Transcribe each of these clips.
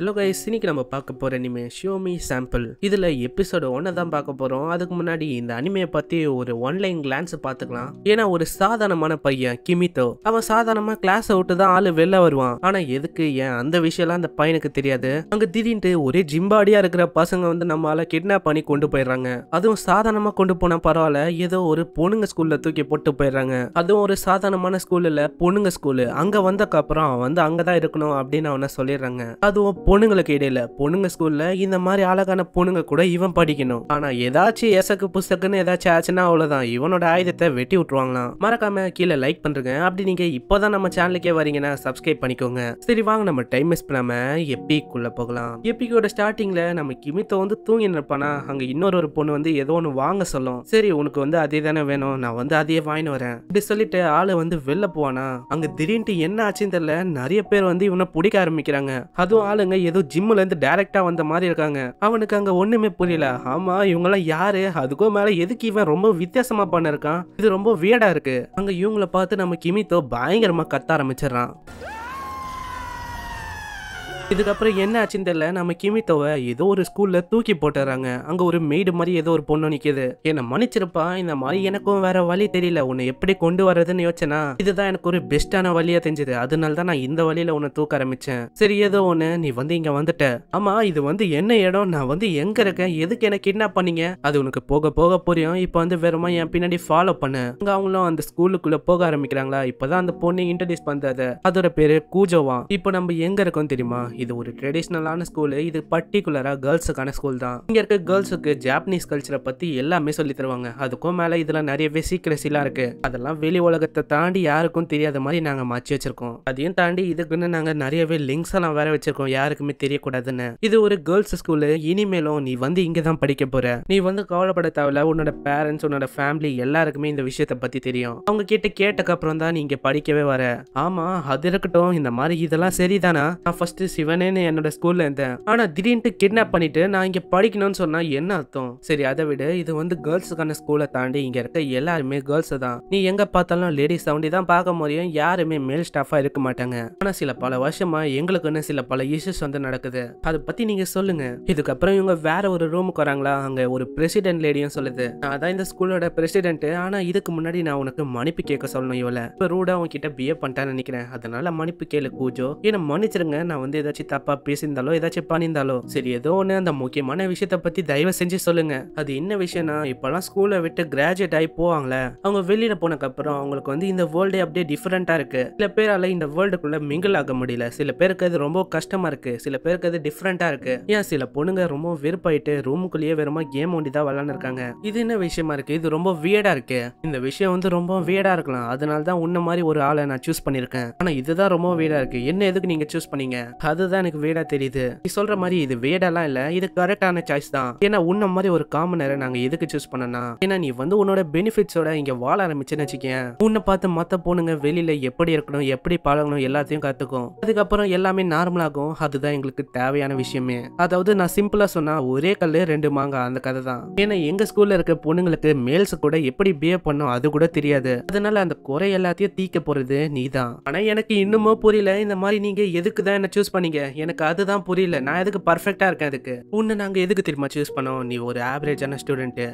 hello guys இன்னைக்கு நம்ம பார்க்க போகிற அனிமே ஷியோமி சாம்பிள் இதில் எபிசோடு ஒன்றை தான் பார்க்க போகிறோம் அதுக்கு முன்னாடி இந்த அனிமையை பற்றி ஒரு ஒன்லைன் கிளான்ஸ் பார்த்துக்கலாம் ஏன்னா ஒரு சாதாரணமான பையன் கிமித்தோ அவன் சாதாரணமாக கிளாஸை விட்டு தான் ஆள் வெளில வருவான் ஆனால் எதுக்கு ஏன் அந்த விஷயம்லாம் அந்த பையனுக்கு தெரியாது அங்கே திடீர்னு ஒரே ஜிம்பாடியாக இருக்கிற பசங்க வந்து நம்மளால கிட்னாப் பண்ணி கொண்டு போயிடுறாங்க அதுவும் சாதாரணமாக கொண்டு போனால் பரவாயில்ல ஏதோ ஒரு பொண்ணுங்க ஸ்கூலில் தூக்கி போட்டு போயிடுறாங்க அதுவும் ஒரு சாதாரணமான ஸ்கூலில் பொண்ணுங்க ஸ்கூலு அங்கே வந்தக்கப்புறம் அவன் வந்து அங்கே தான் இருக்கணும் அப்படின்னு அவனை சொல்லிடுறாங்க அதுவும் பொண்ணுங்களுக்கு இடையில பொண்ணுங்க ஸ்கூல்ல இந்த மாதிரி அழகான பொண்ணுங்க கூட இவன் படிக்கணும் ஆனா ஏதாச்சும் எசக்கு புஸ்தக்குன்னு ஏதாச்சும் ஆச்சுன்னா அவ்வளவுதான் இவனோட ஆயுதத்தை வெட்டி விட்டுருவாங்களாம் மறக்காம கீழே லைக் பண்றேங்க அப்படி நீங்க இப்போதான் நம்ம சேனலுக்கே வரீங்கன்னா சப்ஸ்கிரைப் பண்ணிக்கோங்க சரி வாங்க நம்ம டைம் மிஸ் பண்ணாம எப்பிக்குள்ள போகலாம் எப்பிக்கோட ஸ்டார்டிங்ல நம்ம கிமித்த வந்து தூங்கி நிற்பானா அங்க இன்னொரு ஒரு பொண்ணு வந்து ஏதோ ஒன்று வாங்க சொல்லும் சரி உனக்கு வந்து அதே தானே வேணும் நான் வந்து அதையே வாங்கிட்டு வரேன் இப்படி சொல்லிட்டு ஆளு வந்து வெளில போவானா அங்க திடீர்னு என்ன ஆச்சுன்னு தெரியல நிறைய பேர் வந்து இவனை பிடிக்க ஆரம்பிக்கிறாங்க அதுவும் ஆளுங்க ஏதோ ஜிம்ல இருந்து டைரக்டா வந்த மாதிரி இருக்காங்க அவனுக்கு அங்க ஒண்ணுமே புரியல ஆமா இவங்கெல்லாம் யாரு அதுக்கும் மேல எதுக்கு இவன் ரொம்ப வித்தியாசமா பண்ணிருக்கான் இது ரொம்ப வியடா இருக்கு அங்க இவங்கள பார்த்து நம்ம கிமித்தோ பயங்கரமா கத்த ஆரம்பிச்சிடறான் இதுக்கப்புறம் என்ன ஆச்சுன்னு தெரியல நம்ம கிமித்தோவை ஏதோ ஒரு ஸ்கூல்ல தூக்கி போட்டுறாங்க அங்க ஒரு மெய்டு மாதிரி ஏதோ ஒரு பொண்ணு நிக்குது என்ன மன்னிச்சிருப்பா இந்த மாதிரி எனக்கும் வேற வழி தெரியல உன்னை எப்படி கொண்டு வர்றதுன்னு யோசனா இதுதான் எனக்கு ஒரு பெஸ்டான வழியா தெரிஞ்சது அதனால தான் நான் இந்த வழியில உன்னை தூக்க ஆரம்பிச்சேன் சரி ஏதோ ஒண்ணு நீ வந்து இங்க வந்துட்ட ஆமா இது வந்து என்ன இடம் நான் வந்து எங்க இருக்கேன் எதுக்கு என்ன கிட்னாப் பண்ணீங்க அது உனக்கு போக போக புரியும் இப்போ வந்து வெறுமா என் பின்னாடி ஃபாலோ பண்ணு அங்க அவங்களும் அந்த ஸ்கூலுக்குள்ள போக ஆரம்பிக்கிறாங்களா இப்பதான் அந்த பொண்ணு இன்ட்ரடியூஸ் பண்றது அதோட பேரு கூஜோவா இப்போ நம்ம எங்க இருக்கோம் தெரியுமா இது ஒரு ட்ரெடிஷ்னலான ஸ்கூல் இது பர்டிகுலரா கேர்ள்ஸுக்கான ஸ்கூல் தான் இங்க இருக்க கேர்ள்ஸுக்கு ஜாப்பனீஸ் கல்ச்சரை பத்தி எல்லாமே சொல்லி தருவாங்க அதுக்கும் மேல இதுல நிறையவே சீக்கிரசிலாம் இருக்கு அதெல்லாம் வெளி உலகத்தை தாண்டி யாருக்கும் தெரியாத மாதிரி நாங்க மாற்றி வச்சிருக்கோம் அதையும் தாண்டி இதுக்குன்னு நாங்க நிறையவே லிங்க்ஸ் எல்லாம் வேற வச்சிருக்கோம் யாருக்குமே தெரியக்கூடாதுன்னு இது ஒரு கேர்ள்ஸ் ஸ்கூலு இனிமேலும் நீ வந்து இங்க தான் படிக்க போற நீ வந்து கவலைப்பட தேவையில்ல உன்னோட பேரண்ட்ஸ் உன்னோட ஃபேமிலி எல்லாருக்குமே இந்த விஷயத்த பத்தி தெரியும் அவங்க கிட்ட கேட்டக்கப்புறம் தான் நீ படிக்கவே வர ஆமா அது இருக்கட்டும் இந்த மாதிரி இதெல்லாம் சரிதானா நான் ஃபர்ஸ்ட் சிவ இவனேன்னு என்னோட ஸ்கூல்ல இருந்தேன் ஆனா திடீர்னு கிட்னாப் பண்ணிட்டு நான் இங்க படிக்கணும்னு சொன்னா என்ன அர்த்தம் சரி அதை விட இது வந்து கேர்ள்ஸுக்கான ஸ்கூலை தாண்டி இங்க இருக்க எல்லாருமே கேர்ள்ஸ் தான் நீ எங்க பார்த்தாலும் லேடிஸ் சவுண்டி தான் பார்க்க முடியும் யாருமே மேல் ஸ்டாஃபா இருக்க மாட்டாங்க ஆனா சில பல வருஷமா எங்களுக்குன்னு சில பல இஷ்யூஸ் வந்து நடக்குது அதை பத்தி நீங்க சொல்லுங்க இதுக்கப்புறம் இவங்க வேற ஒரு ரூமுக்கு வராங்களா அங்க ஒரு பிரசிடென்ட் லேடியும் சொல்லுது நான் தான் இந்த ஸ்கூலோட பிரசிடென்ட் ஆனா இதுக்கு முன்னாடி நான் உனக்கு மன்னிப்பு கேட்க சொல்லணும் இவ்வளவு இப்ப ரூடா உன்கிட்ட பிஏ பண்ணிட்டான்னு நினைக்கிறேன் அதனால மன்னிப்பு கேளு கூஜோ என்ன மன்னிச்சிருங்க நான் வந்து ஏதாச்சும் ஏதாச்சும் தப்பா பேசியிருந்தாலோ ஏதாச்சும் பண்ணியிருந்தாலோ சரி ஏதோ ஒன்று அந்த முக்கியமான விஷயத்த பத்தி தயவு செஞ்சு சொல்லுங்க அது என்ன விஷயம்னா இப்பெல்லாம் ஸ்கூலை விட்டு கிராஜுவேட் ஆகி போவாங்களே அவங்க வெளியில போனக்கப்புறம் அவங்களுக்கு வந்து இந்த வேர்ல்டே அப்படியே டிஃப்ரெண்டா இருக்கு சில பேரால இந்த வேர்ல்டுக்குள்ள மிங்கிள் ஆக முடியல சில பேருக்கு அது ரொம்ப கஷ்டமா இருக்கு சில பேருக்கு அது டிஃப்ரெண்டா இருக்கு ஏன் சில பொண்ணுங்க ரொம்ப வெறுப்பாயிட்டு ரூமுக்குள்ளேயே வெறுமா கேம் ஒண்டி தான் விளாண்டு இது என்ன விஷயமா இருக்கு இது ரொம்ப வியடா இருக்கு இந்த விஷயம் வந்து ரொம்ப வியடா இருக்கலாம் அதனால தான் உன்ன மாதிரி ஒரு ஆளை நான் சூஸ் பண்ணிருக்கேன் ஆனா இதுதான் ரொம்ப வியடா இருக்கு என்ன எதுக்கு நீங்க சூஸ் பண்ணீங்க அது அதுதான் எனக்கு வேடா தெரியுது நீ சொல்ற மாதிரி இது வேடாலாம் இல்ல இது கரெக்டான சாய்ஸ் தான் ஏன்னா உன்ன மாதிரி ஒரு காமனரை நாங்க எதுக்கு சூஸ் பண்ணனா ஏன்னா நீ வந்து உன்னோட பெனிஃபிட்ஸோட இங்க வாழ ஆரம்பிச்சுன்னு வச்சுக்கேன் உன்னை பார்த்து மத்த பொண்ணுங்க வெளியில எப்படி இருக்கணும் எப்படி பழகணும் எல்லாத்தையும் கத்துக்கும் அதுக்கப்புறம் எல்லாமே நார்மலாகும் அதுதான் எங்களுக்கு தேவையான விஷயமே அதாவது நான் சிம்பிளா சொன்னா ஒரே கல்லு ரெண்டு மாங்காய் அந்த கதை தான் ஏன்னா எங்க ஸ்கூல்ல இருக்க பொண்ணுங்களுக்கு மேல்ஸ் கூட எப்படி பிஹேவ் பண்ணும் அது கூட தெரியாது அதனால அந்த குறை எல்லாத்தையும் தீக்க போறது நீ தான் ஆனா எனக்கு இன்னமும் புரியல இந்த மாதிரி நீங்க எதுக்கு தான் என்ன சூஸ் பண்ணீங்க எனக்கு அதுதான் புரியல நான் எதுக்கு பர்ஃபெக்டா இருக்கேன் அதுக்கு உன்னை நாங்க எதுக்கு தெரியுமா சூஸ் பண்ணோம் நீ ஒரு ஆவரேஜான ஸ்டூடெண்ட்டு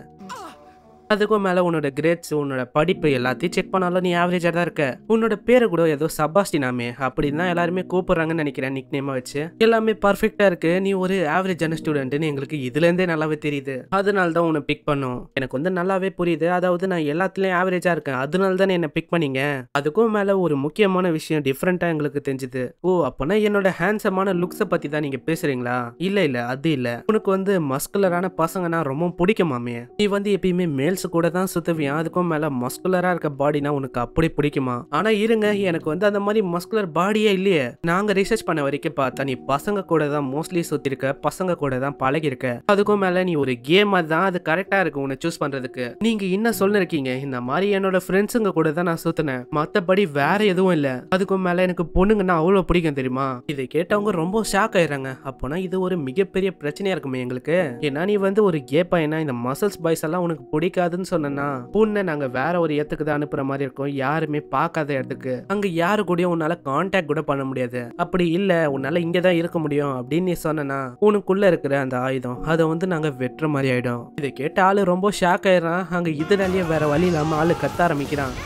அதுக்கும் மேல உன்னோட கிரேட்ஸ் உன்னோட படிப்பு எல்லாத்தையும் செக் பண்ணாலும் நீ ஆவரேஜா தான் இருக்க உன்னோட பேரு கூட ஏதோ சபாஸ்டினாமே அப்படின்னு தான் எல்லாருமே கூப்பிடுறாங்கன்னு நினைக்கிறேன் நிக் நேமா வச்சு எல்லாமே பர்ஃபெக்டா இருக்கு நீ ஒரு ஆவரேஜான ஸ்டூடெண்ட்னு எங்களுக்கு இதுல இருந்தே நல்லாவே தெரியுது அதனால தான் உன்னை பிக் பண்ணும் எனக்கு வந்து நல்லாவே புரியுது அதாவது நான் எல்லாத்துலயும் ஆவரேஜா இருக்கேன் அதனால தான் என்ன பிக் பண்ணீங்க அதுக்கும் மேல ஒரு முக்கியமான விஷயம் டிஃப்ரெண்டா எங்களுக்கு தெரிஞ்சுது ஓ அப்பனா என்னோட ஹேண்ட்ஸமான லுக்ஸை பத்தி தான் நீங்க பேசுறீங்களா இல்ல இல்ல அது இல்ல உனக்கு வந்து மஸ்குலரான பசங்கன்னா ரொம்ப பிடிக்குமாமே நீ வந்து எப்பயுமே மேல்ஸ் மைனஸ் கூட தான் சுத்துவியா அதுக்கும் மேல மஸ்குலரா இருக்க பாடினா உனக்கு அப்படி பிடிக்குமா ஆனா இருங்க எனக்கு வந்து அந்த மாதிரி மஸ்குலர் பாடியே இல்லையே நாங்க ரிசர்ச் பண்ண வரைக்கும் பார்த்தா நீ பசங்க கூட தான் மோஸ்ட்லி சுத்திருக்க பசங்க கூட தான் பழகிருக்க அதுக்கும் மேல நீ ஒரு கேம் தான் அது கரெக்டா இருக்கு உன்னை சூஸ் பண்றதுக்கு நீங்க என்ன சொல்லிருக்கீங்க இந்த மாதிரி என்னோட ஃப்ரெண்ட்ஸுங்க கூட தான் நான் சுத்தினேன் மத்தபடி வேற எதுவும் இல்ல அதுக்கும் மேல எனக்கு பொண்ணுங்கன்னா அவ்வளவு பிடிக்கும் தெரியுமா இதை கேட்டவங்க ரொம்ப ஷாக் ஆயிடுறாங்க அப்போனா இது ஒரு மிகப்பெரிய பிரச்சனையா இருக்குமே எங்களுக்கு ஏன்னா நீ வந்து ஒரு கே பையனா இந்த மசல்ஸ் பாய்ஸ் எல்லாம் உனக்கு பிடிக்க முடியாதுன்னு சொன்னேன்னா பூனை நாங்க வேற ஒரு இடத்துக்கு தான் அனுப்புற மாதிரி இருக்கும் யாருமே பார்க்காத இடத்துக்கு அங்க யாரு கூடயும் உன்னால கான்டாக்ட் கூட பண்ண முடியாது அப்படி இல்ல உன்னால இங்க தான் இருக்க முடியும் அப்படின்னு நீ சொன்னா உனக்குள்ள இருக்கிற அந்த ஆயுதம் அதை வந்து நாங்க வெட்டுற மாதிரி ஆயிடும் இதை கேட்ட ஆளு ரொம்ப ஷாக் ஆயிடுறான் அங்க இதனாலயே வேற வழி இல்லாம ஆளு கத்த ஆரம்பிக்கிறான்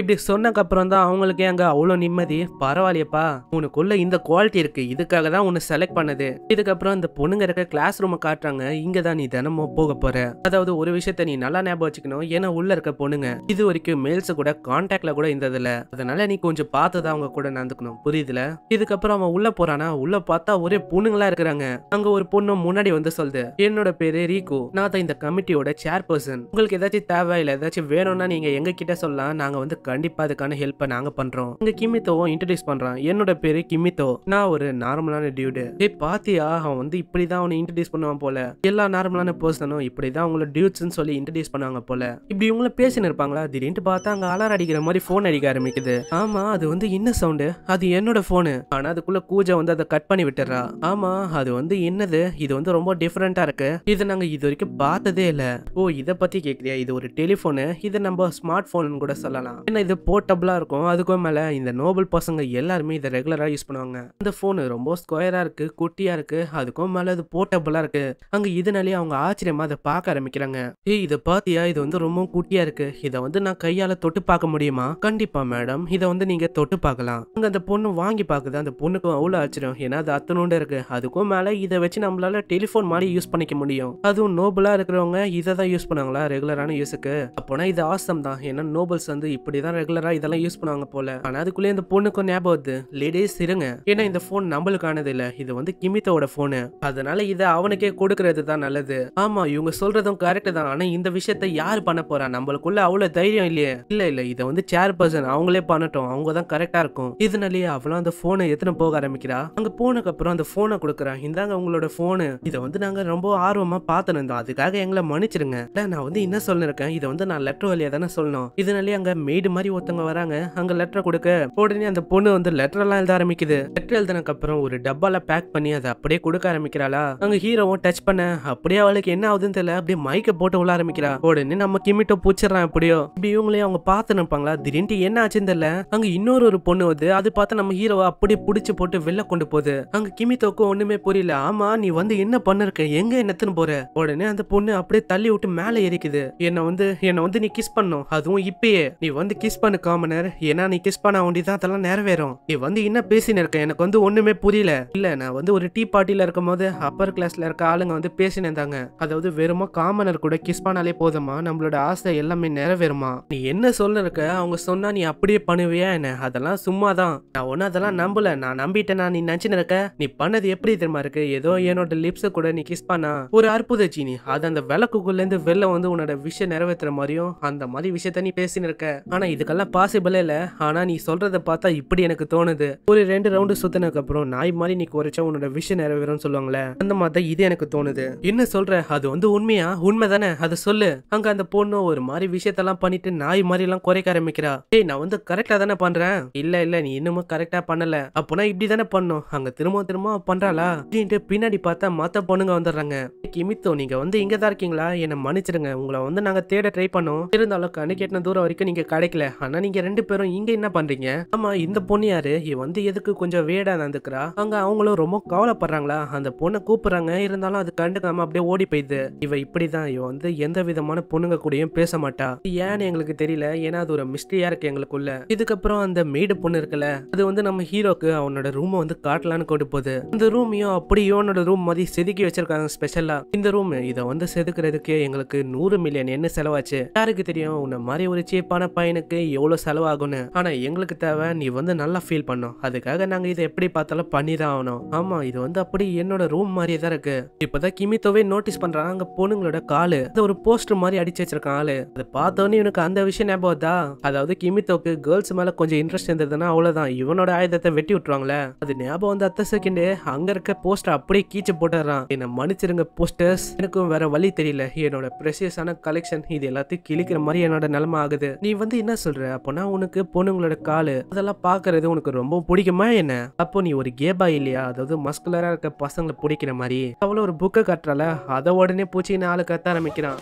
இப்படி அப்புறம் தான் அவங்களுக்கே அங்கே அவ்வளோ நிம்மதி பரவாயில்லையப்பா உனக்குள்ள இந்த குவாலிட்டி இருக்கு இதுக்காக தான் உன்னை செலக்ட் பண்ணுது இதுக்கப்புறம் அந்த பொண்ணுங்க இருக்க கிளாஸ் ரூமை காட்டுறாங்க இங்க தான் நீ தினமும் போக போற அதாவது ஒரு விஷயத்த நீ நல்லா ஞாபகம் வச்சுக்கணும் ஏன்னா உள்ள இருக்க பொண்ணுங்க இது வரைக்கும் மேல்ஸ் கூட கான்டாக்ட்ல கூட இல்ல அதனால நீ கொஞ்சம் பார்த்து தான் அவங்க கூட நடந்துக்கணும் புரியுதுல இதுக்கப்புறம் அவன் உள்ள போறானா உள்ள பார்த்தா ஒரே பொண்ணுங்களா இருக்கிறாங்க அங்க ஒரு பொண்ணு முன்னாடி வந்து சொல்லுது என்னோட பேரு ரீகு நான் தான் இந்த கமிட்டியோட சேர்பர்சன் உங்களுக்கு ஏதாச்சும் தேவை இல்லை ஏதாச்சும் வேணும்னா நீங்க எங்க கிட்ட சொல்லலாம் நாங்க வந்து கண்டிப்பாக அதுக்கான ஹெல்ப்பை நாங்கள் பண்ணுறோம் இங்க கிமித்தோவும் இன்ட்ரடியூஸ் பண்ணுறான் என்னோட பேர் கிமித்தோ நான் ஒரு நார்மலான டியூடு டே பாத்தியா அவன் வந்து இப்படி தான் அவனை இன்ட்ரடியூஸ் பண்ணுவான் போல எல்லா நார்மலான பர்சனும் இப்படி தான் அவங்கள டியூட்ஸ்னு சொல்லி இன்ட்ரடியூஸ் பண்ணுவாங்க போல இப்படி இவங்கள பேசின்னு இருப்பாங்களா திடீர்னு பார்த்தா அங்கே அலார் அடிக்கிற மாதிரி ஃபோன் அடிக்க ஆரம்பிக்குது ஆமாம் அது வந்து என்ன சவுண்டு அது என்னோட ஃபோனு ஆனால் அதுக்குள்ளே கூஜா வந்து அதை கட் பண்ணி விட்டுறா ஆமாம் அது வந்து என்னது இது வந்து ரொம்ப டிஃப்ரெண்ட்டாக இருக்கு இதை நாங்கள் இது வரைக்கும் பார்த்ததே இல்லை ஓ இதை பற்றி கேட்குறியா இது ஒரு டெலிஃபோனு இது நம்ம ஸ்மார்ட் போன் கூட சொல்லலாம் ஏன்னா இது போர்ட்டபுளாக இருக்கும் அதுக்கும் மேலே இந்த நோபல் பசங்க எல்லாருமே இதை ரெகுலராக யூஸ் பண்ணுவாங்க இந்த ஃபோனு ரொம்ப ஸ்கொயராக இருக்குது குட்டியாக இருக்குது அதுக்கும் மேலே அது போர்ட்டபுளாக இருக்குது அங்கே இதனாலே அவங்க ஆச்சரியமாக அதை பார்க்க ஆரம்பிக்கிறாங்க ஏ இதை பார்த்தியா இது வந்து ரொம்ப குட்டியாக இருக்குது இதை வந்து நான் கையால் தொட்டு பார்க்க முடியுமா கண்டிப்பாக மேடம் இதை வந்து நீங்கள் தொட்டு பார்க்கலாம் அங்கே அந்த பொண்ணு வாங்கி பார்க்குது அந்த பொண்ணுக்கும் அவ்வளோ ஆச்சரியம் ஏன்னா அது அத்தனோண்டு இருக்குது அதுக்கும் மேலே இதை வச்சு நம்மளால டெலிஃபோன் மாதிரி யூஸ் பண்ணிக்க முடியும் அதுவும் நோபலாக இருக்கிறவங்க இதை தான் யூஸ் பண்ணாங்களா ரெகுலரான யூஸுக்கு அப்போனா இது ஆசம் தான் ஏன்னா நோபல்ஸ் வந்து இப்படி அப்படிதான் ரெகுலரா இதெல்லாம் யூஸ் பண்ணுவாங்க போல ஆனா அதுக்குள்ளே இந்த பொண்ணுக்கும் ஞாபகம் வருது லேடிஸ் இருங்க ஏன்னா இந்த ஃபோன் நம்மளுக்கானது இல்ல இது வந்து கிமித்தோட ஃபோனு அதனால இதை அவனுக்கே கொடுக்கறது தான் நல்லது ஆமா இவங்க சொல்றதும் கரெக்ட் தான் ஆனா இந்த விஷயத்த யாரு பண்ண போறா நம்மளுக்குள்ள அவ்வளவு தைரியம் இல்லையே இல்ல இல்ல இதை வந்து சேர் பர்சன் அவங்களே பண்ணட்டும் அவங்க தான் கரெக்டா இருக்கும் இதனாலேயே அவளும் அந்த போனை எத்தனை போக ஆரம்பிக்கிறா அங்க போனக்கு அப்புறம் அந்த போனை கொடுக்குறா இந்தாங்க உங்களோட போனு இதை வந்து நாங்க ரொம்ப ஆர்வமா பார்த்துருந்தோம் அதுக்காக எங்களை மன்னிச்சிருங்க நான் வந்து என்ன சொல்லிருக்கேன் இதை வந்து நான் லெட்டர் வழியா தானே சொல்லணும் இதனாலேயே அங்க மெய்டு வீட்டு மாதிரி ஒருத்தவங்க வராங்க அங்க லெட்டர் கொடுக்க உடனே அந்த பொண்ணு வந்து லெட்டர் எல்லாம் எழுத ஆரம்பிக்குது லெட்டர் எழுதுனதுக்கு அப்புறம் ஒரு டப்பால பேக் பண்ணி அதை அப்படியே கொடுக்க ஆரம்பிக்கிறாளா அங்க ஹீரோவும் டச் பண்ண அப்படியே அவளுக்கு என்ன ஆகுதுன்னு தெரியல அப்படியே மைக்க போட்டு உள்ள ஆரம்பிக்கிறா உடனே நம்ம கிமிட்டோ பூச்சிடறான் எப்படியோ இப்படி இவங்களையும் அவங்க பார்த்து நினைப்பாங்களா திடீர்னு என்ன ஆச்சுன்னு தெரியல அங்க இன்னொரு ஒரு பொண்ணு வந்து அது பார்த்து நம்ம ஹீரோவை அப்படியே புடிச்சு போட்டு வெளில கொண்டு போகுது அங்க கிமித்தோக்கும் ஒண்ணுமே புரியல ஆமா நீ வந்து என்ன பண்ணிருக்க எங்க என்னத்துன்னு போற உடனே அந்த பொண்ணு அப்படியே தள்ளி விட்டு மேல எரிக்குது என்ன வந்து என்ன வந்து நீ கிஸ் பண்ணும் அதுவும் இப்பயே நீ வந்து கிஸ் பண்ணு காமனர் ஏன்னா நீ கிஸ் பண்ண வேண்டிதான் தான் அதெல்லாம் நிறைவேறும் நீ வந்து என்ன பேசினு இருக்க எனக்கு வந்து ஒண்ணுமே புரியல இல்ல நான் வந்து ஒரு டீ பார்ட்டில இருக்கும் போது அப்பர் கிளாஸ்ல இருக்க ஆளுங்க வந்து பேசினிருந்தாங்க இருந்தாங்க அதாவது வெறுமா காமனர் கூட கிஸ் பண்ணாலே போதுமா நம்மளோட ஆசை எல்லாமே நிறைவேறுமா நீ என்ன சொல்ல இருக்க அவங்க சொன்னா நீ அப்படியே பண்ணுவியா என்ன அதெல்லாம் சும்மா தான் நான் ஒன்னும் அதெல்லாம் நம்பல நான் நம்பிட்டேன் நீ நினைச்சுன்னு இருக்க நீ பண்ணது எப்படி தெரியுமா இருக்கு ஏதோ என்னோட லிப்ஸ கூட நீ கிஸ் பண்ணா ஒரு அற்புத சீனி அது அந்த விளக்குக்குள்ள இருந்து வெளில வந்து உன்னோட விஷயம் நிறைவேற்றுற மாதிரியும் அந்த மாதிரி விஷயத்த நீ பேசினு இருக்க ஆனா இதுக்கெல்லாம் பாசிபிளே இல்லை ஆனால் நீ சொல்கிறத பார்த்தா இப்படி எனக்கு தோணுது ஒரு ரெண்டு ரவுண்டு சுத்தினதுக்கப்புறம் நாய் மாதிரி நீ குறைச்சா உன்னோட விஷயம் நிறைவேறும்னு சொல்லுவாங்களே அந்த மாதிரி தான் இது எனக்கு தோணுது என்ன சொல்ற அது வந்து உண்மையா உண்மை தானே அதை சொல்லு அங்க அந்த பொண்ணு ஒரு மாதிரி விஷயத்தெல்லாம் பண்ணிட்டு நாய் மாதிரி எல்லாம் குறைக்க ஆரம்பிக்கிறா ஏய் நான் வந்து கரெக்டா தானே பண்றேன் இல்ல இல்ல நீ இன்னமும் கரெக்டா பண்ணல அப்போனா இப்படி தானே பண்ணும் அங்க திரும்ப திரும்ப பண்றாளா அப்படின்ட்டு பின்னாடி பார்த்தா மத்த பொண்ணுங்க வந்துடுறாங்க கிமித்தோ நீங்க வந்து இங்க தான் இருக்கீங்களா என்ன மன்னிச்சிருங்க உங்களை வந்து நாங்க தேட ட்ரை பண்ணோம் இருந்தாலும் கணக்கெட்டின தூரம் வரைக்கும் நீங்க கிடைக்கல தெரியல ஆனா நீங்க ரெண்டு பேரும் இங்க என்ன பண்றீங்க ஆமா இந்த பொண்ணு யாரு வந்து எதுக்கு கொஞ்சம் வேடா நடந்துக்கிறா அங்க அவங்களும் ரொம்ப கவலைப்படுறாங்களா அந்த பொண்ணை கூப்பிடுறாங்க இருந்தாலும் அது கண்டுக்காம அப்படியே ஓடி போயிடுது இவ இப்படிதான் இவ வந்து எந்த விதமான பொண்ணுங்க கூடயும் பேச மாட்டா ஏன்னு எங்களுக்கு தெரியல ஏன்னா அது ஒரு மிஸ்டரியா இருக்கு எங்களுக்குள்ள இதுக்கப்புறம் அந்த மேடு பொண்ணு இருக்குல்ல அது வந்து நம்ம ஹீரோக்கு அவனோட ரூமை வந்து காட்டலான்னு கொண்டு போகுது இந்த ரூமையும் அப்படி இவனோட ரூம் மாதிரி செதுக்கி வச்சிருக்காங்க ஸ்பெஷலா இந்த ரூம் இதை வந்து செதுக்கிறதுக்கு எங்களுக்கு நூறு மில்லியன் என்ன செலவாச்சு யாருக்கு தெரியும் உன்ன மாதிரி ஒரு சேப்பான பையனுக்கு பண்ணுறதுக்கு எவ்வளோ செலவாகும்னு ஆனால் எங்களுக்கு தேவை நீ வந்து நல்லா ஃபீல் பண்ணும் அதுக்காக நாங்கள் இதை எப்படி பார்த்தாலும் பண்ணி தான் ஆகணும் ஆமாம் இது வந்து அப்படி என்னோட ரூம் மாதிரியே தான் இருக்கு இப்போதான் கிமித்தோவே நோட்டீஸ் பண்றாங்க அங்கே பொண்ணுங்களோட காலு அது ஒரு போஸ்டர் மாதிரி அடிச்சு வச்சிருக்கான் ஆளு அதை பார்த்தோன்னே இவனுக்கு அந்த விஷயம் ஞாபகம் வருதா அதாவது கிமித்தோக்கு கேர்ள்ஸ் மேலே கொஞ்சம் இன்ட்ரெஸ்ட் இருந்ததுன்னா அவ்வளோதான் இவனோட ஆயுதத்தை வெட்டி விட்டுருவாங்களே அது ஞாபகம் வந்து அத்த செகண்டு அங்கே இருக்க போஸ்டர் அப்படியே கீச்சு போட்டுறான் என்னை மன்னிச்சிருங்க போஸ்டர்ஸ் எனக்கும் வேற வழி தெரியல என்னோட ப்ரெஷியஸான கலெக்ஷன் இது எல்லாத்தையும் கிழிக்கிற மாதிரி என்னோட நிலமை ஆகுது நீ வந்து என்ன சொல்ற அப்போனா உனக்கு பொண்ணுங்களோட காலு அதெல்லாம் பாக்குறது உனக்கு ரொம்ப பிடிக்குமா என்ன அப்போ நீ ஒரு கேபா இல்லையா அதாவது மஸ்குலரா இருக்க பசங்களை பிடிக்கிற மாதிரி அவ்வளவு ஒரு புக்கை கட்டுறால அதை உடனே பூச்சின்னு ஆளு கத்த ஆரம்பிக்கிறான்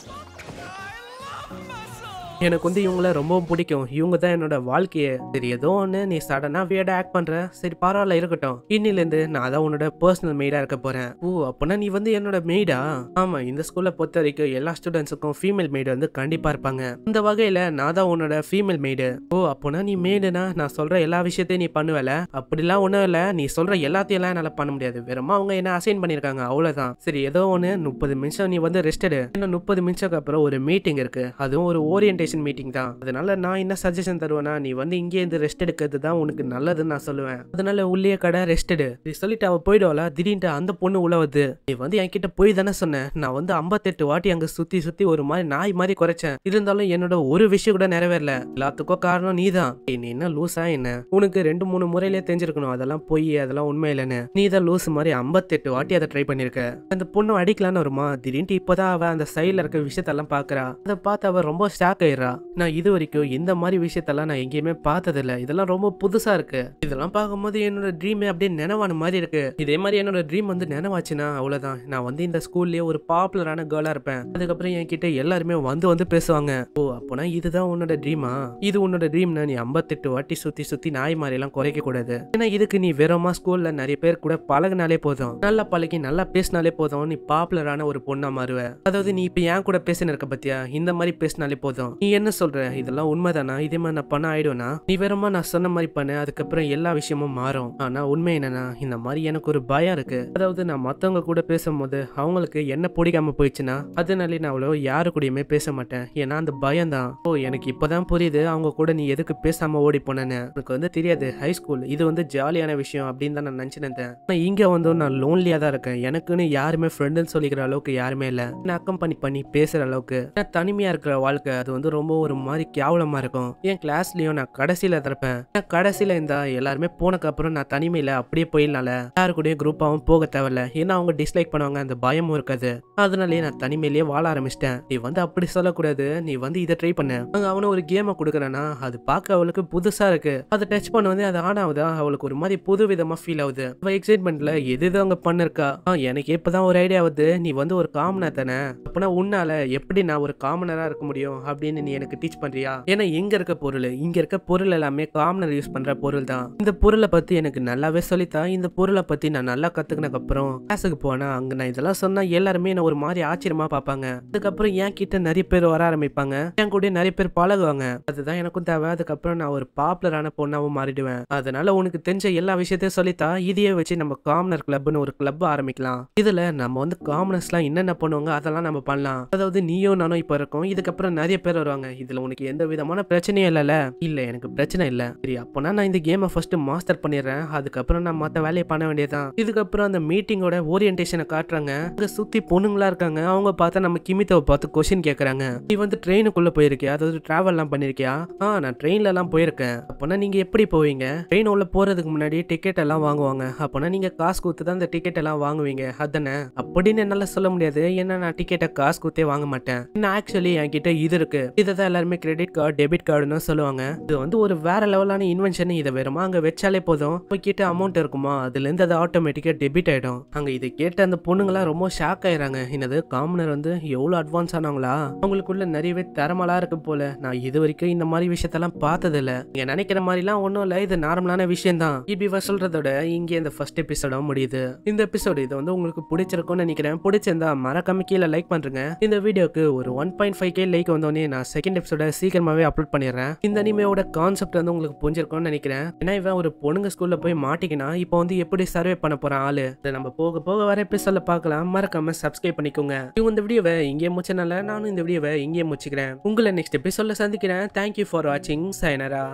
எனக்கு வந்து இவங்கள ரொம்பவும் பிடிக்கும் இவங்க தான் என்னோட வாழ்க்கையை சரி ஏதோ ஒன்று நீ சடனாக வியர்டாக ஆக்ட் பண்ணுற சரி பரவாயில்ல இருக்கட்டும் இன்னிலேருந்து நான் தான் உன்னோட பர்சனல் மெய்டாக இருக்க போகிறேன் ஓ அப்போனா நீ வந்து என்னோட மெய்டா ஆமாம் இந்த ஸ்கூலில் பொறுத்த வரைக்கும் எல்லா ஸ்டூடெண்ட்ஸுக்கும் ஃபீமேல் மெய்டு வந்து கண்டிப்பாக இருப்பாங்க இந்த வகையில் நான் தான் உன்னோட ஃபீமேல் மெய்டு ஓ அப்போனா நீ மெய்டுனா நான் சொல்கிற எல்லா விஷயத்தையும் நீ பண்ணுவல அப்படிலாம் ஒன்றும் இல்லை நீ சொல்கிற எல்லாம் என்னால் பண்ண முடியாது வெறுமா அவங்க என்ன அசைன் பண்ணியிருக்காங்க அவ்வளோதான் சரி ஏதோ ஒன்று முப்பது நிமிஷம் நீ வந்து ரெஸ்டடு இன்னும் முப்பது நிமிஷம் அப்புறம் ஒரு மீட்டிங் இருக்குது அதுவும் ஒரு ஓரியன்டேஷன் ஆர்கனைசேஷன் மீட்டிங் தான் அதனால நான் என்ன சஜஷன் தருவேனா நீ வந்து இங்கே இருந்து ரெஸ்ட் எடுக்கிறது தான் உனக்கு நல்லதுன்னு நான் சொல்லுவேன் அதனால உள்ளே கடை ரெஸ்ட் எடு சொல்லிட்டு அவள் போயிடுவாளா திடீர்னு அந்த பொண்ணு உழவுது நீ வந்து என்கிட்ட போய் தானே சொன்னேன் நான் வந்து ஐம்பத்தெட்டு வாட்டி அங்கே சுற்றி சுற்றி ஒரு மாதிரி நாய் மாதிரி குறைச்சேன் இருந்தாலும் என்னோட ஒரு விஷயம் கூட நிறைவேறல எல்லாத்துக்கும் காரணம் நீ தான் நீ என்ன லூஸா என்ன உனக்கு ரெண்டு மூணு முறையிலே தெரிஞ்சிருக்கணும் அதெல்லாம் போய் அதெல்லாம் உண்மை இல்லைன்னு நீ தான் லூஸ் மாதிரி ஐம்பத்தெட்டு வாட்டி அதை ட்ரை பண்ணிருக்க அந்த பொண்ணு அடிக்கலான்னு வருமா திடீர்னு இப்போதான் அவ அந்த சைடில் இருக்க விஷயத்தெல்லாம் பாக்குறா அதை பார்த்து அவ ரொம்ப ஸ்டாக் ஆயிரு சொல்லிடுறா நான் இது வரைக்கும் இந்த மாதிரி விஷயத்தெல்லாம் நான் எங்கேயுமே பார்த்ததில்ல இதெல்லாம் ரொம்ப புதுசா இருக்கு இதெல்லாம் பார்க்கும்போது என்னோட ட்ரீமே அப்படியே நினைவான மாதிரி இருக்கு இதே மாதிரி என்னோட ட்ரீம் வந்து நினைவாச்சுன்னா அவ்வளவுதான் நான் வந்து இந்த ஸ்கூல்லயே ஒரு பாப்புலரான கேர்ளா இருப்பேன் அதுக்கப்புறம் என்கிட்ட எல்லாருமே வந்து வந்து பேசுவாங்க ஓ அப்போனா இதுதான் உன்னோட ட்ரீமா இது உன்னோட ட்ரீம்னா நீ ஐம்பத்தெட்டு வாட்டி சுத்தி சுத்தி நாய் மாதிரி எல்லாம் குறைக்க கூடாது ஏன்னா இதுக்கு நீ வெறுமா ஸ்கூல்ல நிறைய பேர் கூட பழகினாலே போதும் நல்லா பழகி நல்லா பேசினாலே போதும் நீ பாப்புலரான ஒரு பொண்ணா மாறுவ அதாவது நீ இப்ப என் கூட பேசினிருக்க பத்தியா இந்த மாதிரி பேசினாலே போதும் நீ நீ என்ன சொல்ற இதெல்லாம் உண்மைதானா இதே மாதிரி நான் பண்ண ஆயிடும்னா நீ வேறமா நான் சொன்ன மாதிரி பண்ண அதுக்கப்புறம் எல்லா விஷயமும் மாறும் ஆனா உண்மை என்னன்னா இந்த மாதிரி எனக்கு ஒரு பயம் இருக்கு அதாவது நான் மத்தவங்க கூட பேசும்போது அவங்களுக்கு என்ன பிடிக்காம போயிடுச்சுன்னா அதனால நான் அவ்வளோ யாரு கூடயுமே பேச மாட்டேன் ஏன்னா அந்த பயம் தான் ஓ எனக்கு இப்பதான் புரியுது அவங்க கூட நீ எதுக்கு பேசாம ஓடி போனேன்னு எனக்கு வந்து தெரியாது ஹை ஸ்கூல் இது வந்து ஜாலியான விஷயம் அப்படின்னு தான் நான் நினைச்சிருந்தேன் இங்க இங்கே வந்து நான் லோன்லியா தான் இருக்கேன் எனக்குன்னு யாருமே ஃப்ரெண்டுன்னு சொல்லிக்கிற அளவுக்கு யாருமே இல்லை நான் அக்கம் பண்ணி பண்ணி பேசுற அளவுக்கு நான் தனிமையா இருக்கிற வாழ்க்கை அது வந்து ரொம்ப ஒரு மாதிரி கேவலமா இருக்கும் என் கிளாஸ்லயும் நான் கடைசியில திறப்பேன் கடைசியில இருந்தா இந்த எல்லாருமே போனக்கப்புறம் நான் தனிமையில அப்படியே போயிடலாம்ல யாரு கூடயும் குரூப்பாகவும் போக தேவையில்ல ஏன்னா அவங்க டிஸ்லைக் பண்ணுவாங்க அந்த பயமும் இருக்காது அதனாலயே நான் தனிமையிலேயே வாழ ஆரம்பிச்சிட்டேன் நீ வந்து அப்படி சொல்லக்கூடாது நீ வந்து இதை ட்ரை பண்ண அங்க அவனு ஒரு கேமை கொடுக்கறனா அது பார்க்க அவளுக்கு புதுசா இருக்கு அதை டச் பண்ண வந்து அது ஆன் ஆகுதா அவளுக்கு ஒரு மாதிரி புது விதமா ஃபீல் ஆகுது எக்ஸைட்மெண்ட்ல எது இது அங்கே பண்ணிருக்கா எனக்கு இப்பதான் ஒரு ஐடியா ஆகுது நீ வந்து ஒரு காமனா தானே அப்படின்னா உன்னால எப்படி நான் ஒரு காமனராக இருக்க முடியும் அப்படின்னு நீ எனக்கு டீச் பண்றியா ஏன்னா இங்க இருக்க பொருள் இங்க இருக்க பொருள் எல்லாமே காமனர் யூஸ் பண்ற பொருள் தான் இந்த பொருளை பத்தி எனக்கு நல்லாவே சொல்லித்தான் இந்த பொருளை பத்தி நான் நல்லா கத்துக்கினக்கு அப்புறம் கிளாஸுக்கு போனா அங்க நான் இதெல்லாம் சொன்னா எல்லாருமே என்ன ஒரு மாதிரி ஆச்சரியமா பாப்பாங்க அதுக்கப்புறம் என் கிட்ட நிறைய பேர் வர ஆரம்பிப்பாங்க என் கூட நிறைய பேர் பழகுவாங்க அதுதான் எனக்கும் தேவை அதுக்கப்புறம் நான் ஒரு பாப்புலரான பொண்ணாவும் மாறிடுவேன் அதனால உனக்கு தெரிஞ்ச எல்லா விஷயத்தையும் சொல்லித்தா இதையே வச்சு நம்ம காமனர் கிளப்னு ஒரு கிளப் ஆரம்பிக்கலாம் இதுல நம்ம வந்து காமனர்ஸ்லாம் என்னென்ன பண்ணுவாங்க அதெல்லாம் நம்ம பண்ணலாம் அதாவது நீயும் நானும் இப்ப இருக்கும் இதுக்கப்புறம் நிறைய பேர் வருவாங்க இதுல உனக்கு எந்த விதமான பிரச்சனையும் இல்லைல்ல இல்ல எனக்கு பிரச்சனை இல்லை சரி அப்பனா நான் இந்த கேமை ஃபர்ஸ்ட் மாஸ்டர் பண்ணிடுறேன் அதுக்கப்புறம் நான் மற்ற வேலையை பண்ண வேண்டியதான் இதுக்கப்புறம் அந்த மீட்டிங்கோட ஓரியன்டேஷனை காட்டுறாங்க அங்கே சுற்றி பொண்ணுங்களா இருக்காங்க அவங்க பார்த்தா நம்ம கிமித்தவை பார்த்து கொஸ்டின் கேட்குறாங்க நீ வந்து ட்ரெயினுக்குள்ள போயிருக்கியா அதாவது ட்ராவல்லாம் பண்ணியிருக்கியா ஆ நான் ட்ரெயின்லலாம் போயிருக்கேன் அப்பனா நீங்க எப்படி போவீங்க ட்ரெயின் உள்ள போகிறதுக்கு முன்னாடி டிக்கெட் எல்லாம் வாங்குவாங்க அப்பனா நீங்கள் காசு கொடுத்து தான் அந்த டிக்கெட் எல்லாம் வாங்குவீங்க அதானே அப்படின்னு என்னால் சொல்ல முடியாது ஏன்னா நான் டிக்கெட்டை காசு கொடுத்தே வாங்க மாட்டேன் ஆக்சுவலி என்கிட்ட இது இருக்கு இதை தான் எல்லாருமே கிரெடிட் கார்டு டெபிட் கார்டுன்னு சொல்லுவாங்க இது வந்து ஒரு வேற லெவலான இன்வென்ஷன் இதை வேறுமா அங்கே வச்சாலே போதும் இப்போ கிட்ட அமௌண்ட் இருக்குமா அதுலேருந்து அது ஆட்டோமேட்டிக்காக டெபிட் ஆகிடும் அங்கே இதை கேட்ட அந்த பொண்ணுங்களாம் ரொம்ப ஷாக் ஆயிடுறாங்க என்னது காமனர் வந்து எவ்வளோ அட்வான்ஸ் ஆனாங்களா அவங்களுக்குள்ள நிறையவே தரமலா இருக்கு போல நான் இது வரைக்கும் இந்த மாதிரி விஷயத்தெல்லாம் இல்ல நீங்க நினைக்கிற மாதிரிலாம் ஒண்ணும் இல்ல இது நார்மலான விஷயம் தான் இப்படி சொல்றதோட இங்கே இந்த ஃபர்ஸ்ட் எபிசோட முடியுது இந்த எபிசோடு இது வந்து உங்களுக்கு பிடிச்சிருக்கும்னு நினைக்கிறேன் பிடிச்சிருந்தா மறக்காம கீழே லைக் பண்றேங்க இந்த வீடியோக்கு ஒரு one point five K like வந்தோடனே நான் செகண்ட் எபிசோட சீக்கிரமாகவே அப்லோட் பண்ணிடுறேன் இந்த அனிமையோட கான்செப்ட் வந்து உங்களுக்கு புரிஞ்சிருக்கும்னு நினைக்கிறேன் ஏன்னா இவன் ஒரு பொண்ணுங்க ஸ்கூலில் போய் மாட்டிக்கினா இப்போ வந்து எப்படி சர்வே பண்ண போகிறான் ஆளு இதை நம்ம போக போக வர எபிசோட பார்க்கலாம் மறக்காம சப்ஸ்கிரைப் பண்ணிக்கோங்க இவங்க இந்த வீடியோவை இங்கே முடிச்சனால நானும் இந்த வீடியோவை இங்கே முடிச்சுக்கிறேன் உங்களை நெக்ஸ்ட் எபிசோட சந்திக்கிறேன் தேங்க்யூ ஃபார் வாட்சிங் சைனரா